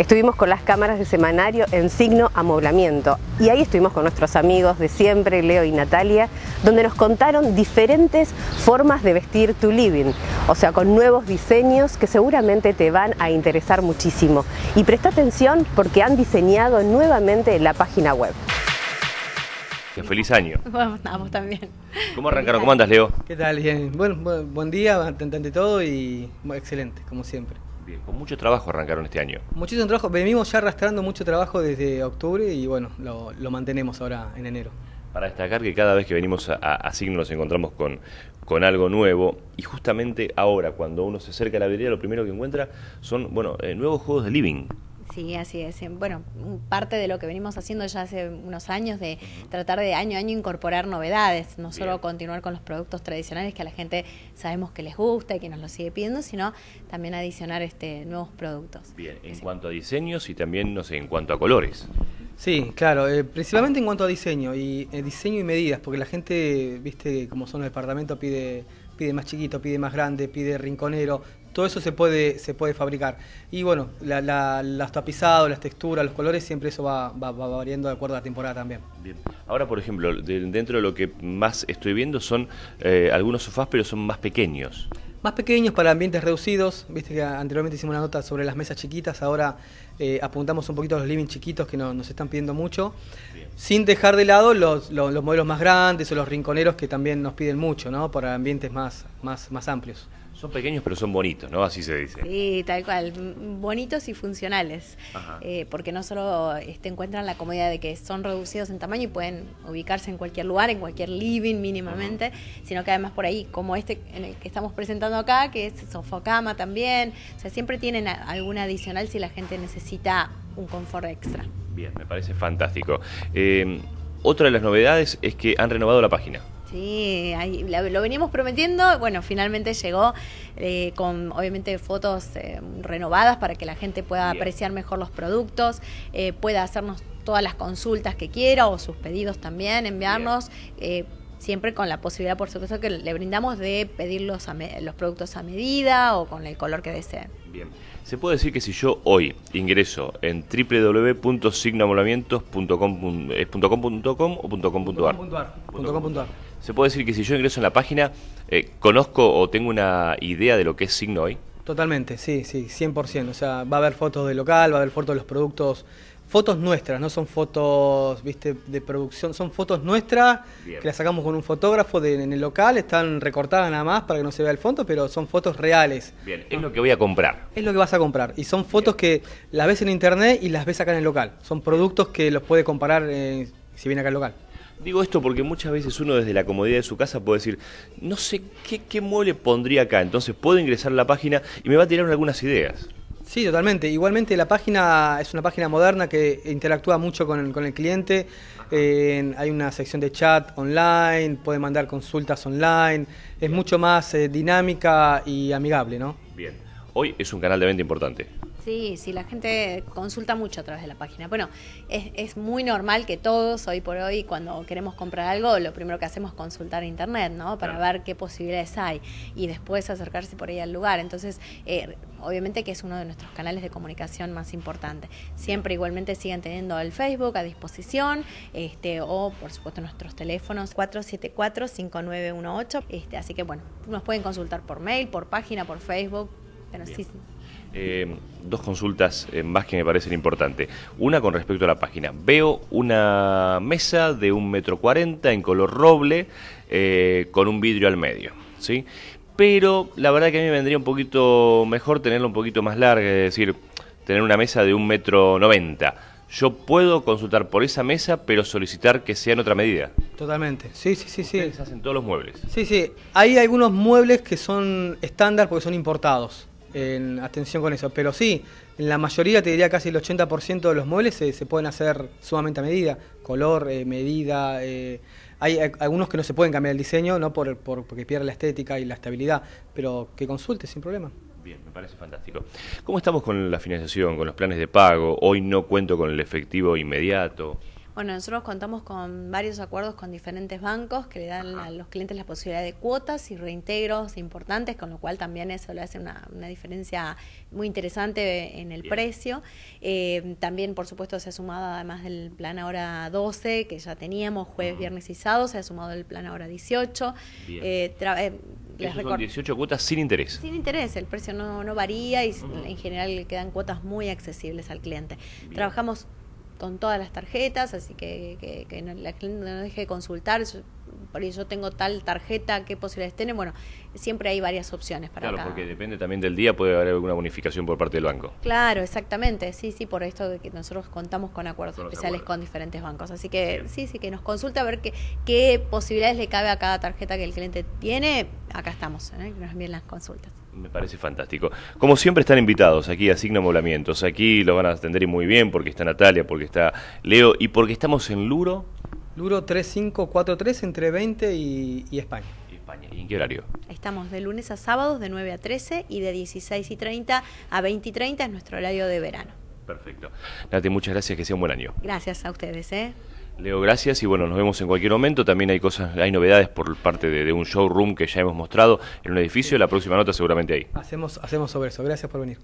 Estuvimos con las cámaras de semanario en signo amoblamiento y ahí estuvimos con nuestros amigos de siempre, Leo y Natalia, donde nos contaron diferentes formas de vestir tu living, o sea, con nuevos diseños que seguramente te van a interesar muchísimo. Y presta atención porque han diseñado nuevamente la página web. Feliz año. Vamos, también. ¿Cómo arrancaron? ¿Cómo andas, Leo? ¿Qué tal? Bien. Bueno, buen día, ante todo y excelente, como siempre con mucho trabajo arrancaron este año. Muchísimo trabajo, venimos ya arrastrando mucho trabajo desde octubre y bueno, lo, mantenemos ahora en enero. Para destacar que cada vez que venimos a, a Signo nos encontramos con, con algo nuevo y justamente ahora cuando uno se acerca a la vereda lo primero que encuentra son bueno eh, nuevos juegos de living. Sí, así es. Em, bueno, mm, parte de lo que venimos haciendo ya hace unos años de tratar de año a año incorporar novedades, no solo continuar con los productos tradicionales que a la gente sabemos que les gusta y que nos lo sigue pidiendo, sino también adicionar este, nuevos productos. Bien, en cuanto a diseños y también, no sé, en cuanto a colores. Sí, claro, eh, principalmente en cuanto a diseño y eh, diseño y medidas, porque la gente, viste, como son los departamentos, pide pide más chiquito, pide más grande, pide rinconero, todo eso se puede, se puede fabricar. Y bueno, la, la, los tapizados, las texturas, los colores, siempre eso va, va, variando de acuerdo a la temporada también. Bien. Ahora, por ejemplo, dentro de lo que más estoy viendo son eh, algunos sofás, pero son más pequeños más pequeños para ambientes reducidos. Viste que anteriormente hicimos una nota sobre las mesas chiquitas, ahora eh, apuntamos un poquito a los living chiquitos que nos están pidiendo mucho, sin dejar de lado los, los, modelos más grandes o los rinconeros que también nos piden mucho, ¿no? Para ambientes más, más, más amplios. Son pequeños pero son bonitos, ¿no? Así se dice. Sí, tal cual. Bonitos y funcionales. Eh, porque no solo este, encuentran la comodidad de que son reducidos en tamaño y pueden ubicarse en cualquier lugar, en cualquier living mínimamente, sino que además por ahí, como este en el que estamos presentando acá, que es sofocama también. O sea, siempre tienen alguna adicional si la gente necesita un confort extra. Bien, me parece fantástico. Eh, otra de las novedades es que han renovado la página. Sí, ahí, lo venimos prometiendo, bueno, finalmente llegó eh, con obviamente fotos eh, renovadas para que la gente pueda apreciar mejor los productos, eh, pueda hacernos todas las consultas que quiera o sus pedidos también, enviarnos siempre con la posibilidad, por supuesto, que le brindamos de pedir los, a los productos a medida o con el color que deseen. Bien, se puede decir que si yo hoy ingreso en www.signamolamientos.com o .com ¿Se puede decir que si yo ingreso en la página, eh, conozco o tengo una idea de lo que es Signo hoy? Totalmente, sí, sí, 100%. O sea, va a haber fotos del local, va a haber fotos de los productos, fotos nuestras, no son fotos, viste, de producción, son fotos nuestras que las sacamos con un fotógrafo en el local, están recortadas nada más para que no se vea el fondo, pero son fotos reales. Bien, es lo que voy a comprar. Es lo que vas a comprar. Y son fotos que las ves en internet y las ves acá en el local. Son productos que los puede comparar eh, si viene acá al local. Digo esto porque muchas veces uno desde la comodidad de su casa puede decir, no sé qué, mueble pondría acá, entonces puedo ingresar a la página y me va a tirar algunas ideas. Sí, totalmente. Igualmente la página es una página moderna que interactúa mucho con el, cliente. hay una sección de chat online, puede mandar consultas online. Es mucho más eh, dinámica y amigable, ¿no? Bien. Hoy es un canal de venta importante. Sí, sí, la gente consulta mucho a través de la página. Bueno, es, muy normal que todos hoy por hoy, cuando queremos comprar algo, lo primero que hacemos es consultar internet, ¿no? Para ver qué posibilidades hay y después acercarse por ahí al lugar. Entonces, eh, obviamente que es uno de nuestros canales de comunicación más importantes. Siempre igualmente siguen teniendo el Facebook a disposición este, o, por supuesto, nuestros teléfonos 474-5918. Este, así que, bueno, nos pueden consultar por mail, por página, por Facebook, pero sí. Eh, dos consultas eh, más que me parecen importantes. Una con respecto a la página. Veo una mesa de un metro cuarenta en color roble eh, con un vidrio al medio, ¿sí? Pero la verdad que a mí me vendría un poquito mejor tenerla un poquito más larga, es decir, tener una mesa de un metro noventa. Yo puedo consultar por esa mesa, pero solicitar que sea en otra medida. Totalmente. Sí, sí, sí, sí. sí. hacen todos los muebles. Sí, sí. Hay algunos muebles que son estándar porque son importados en atención con eso. Pero sí, en la mayoría, te diría casi el 80% de los muebles se, pueden hacer sumamente a medida, color, eh, medida. Eh, hay, algunos que no se pueden cambiar el diseño, no por, porque pierde la estética y la estabilidad, pero que consulte sin problema. Bien, me parece fantástico. ¿Cómo estamos con la financiación, con los planes de pago? Hoy no cuento con el efectivo inmediato. Bueno, nosotros contamos con varios acuerdos con diferentes bancos que le dan a los clientes la posibilidad de cuotas y reintegros importantes, con lo cual también eso le hace una, diferencia muy interesante en el precio. Eh, también, por supuesto, se ha sumado, además del plan ahora 12, que ya teníamos jueves, viernes y sábado, se ha sumado el plan ahora 18. bien eh, eh, son 18 cuotas sin interés. Sin interés, el precio no, no varía y en general quedan cuotas muy accesibles al cliente. Trabajamos con todas las tarjetas, así que, que, no, la gente no deje de consultar, por yo tengo tal tarjeta, qué posibilidades tiene. Bueno, siempre hay varias opciones para Claro, porque depende también del día, puede haber alguna bonificación por parte del banco. Claro, exactamente. Sí, sí, por esto que nosotros contamos con acuerdos especiales con diferentes bancos. Así que sí, sí, que nos consulta a ver qué, qué posibilidades le cabe a cada tarjeta que el cliente tiene. Acá estamos, ¿eh? nos envíen las consultas. Me parece fantástico. Como siempre están invitados aquí a Signo Aquí lo van a atender y muy bien porque está Natalia, porque está Leo y porque estamos en Luro. Luro 3543 entre 20 y, y España. ¿Y España? en qué horario? Estamos de lunes a sábados de 9 a 13 y de 16 y 30 a 20 y 30 es nuestro horario de verano. Perfecto. Nati, muchas gracias, que sea un buen año. Gracias a ustedes. ¿eh? Leo, gracias y bueno, nos vemos en cualquier momento. También hay cosas, hay novedades por parte de, un showroom que ya hemos mostrado en un edificio. La próxima nota seguramente ahí. Hacemos, hacemos sobre eso. Gracias por venir.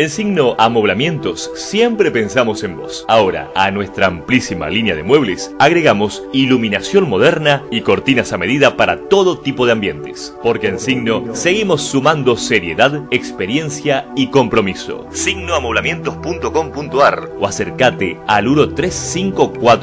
En signo Amoblamientos siempre pensamos en vos. Ahora, a nuestra amplísima línea de muebles agregamos iluminación moderna y cortinas a medida para todo tipo de ambientes. Porque en signo seguimos sumando seriedad, experiencia y compromiso. Signoamoblamientos.com.ar o acércate al 13543.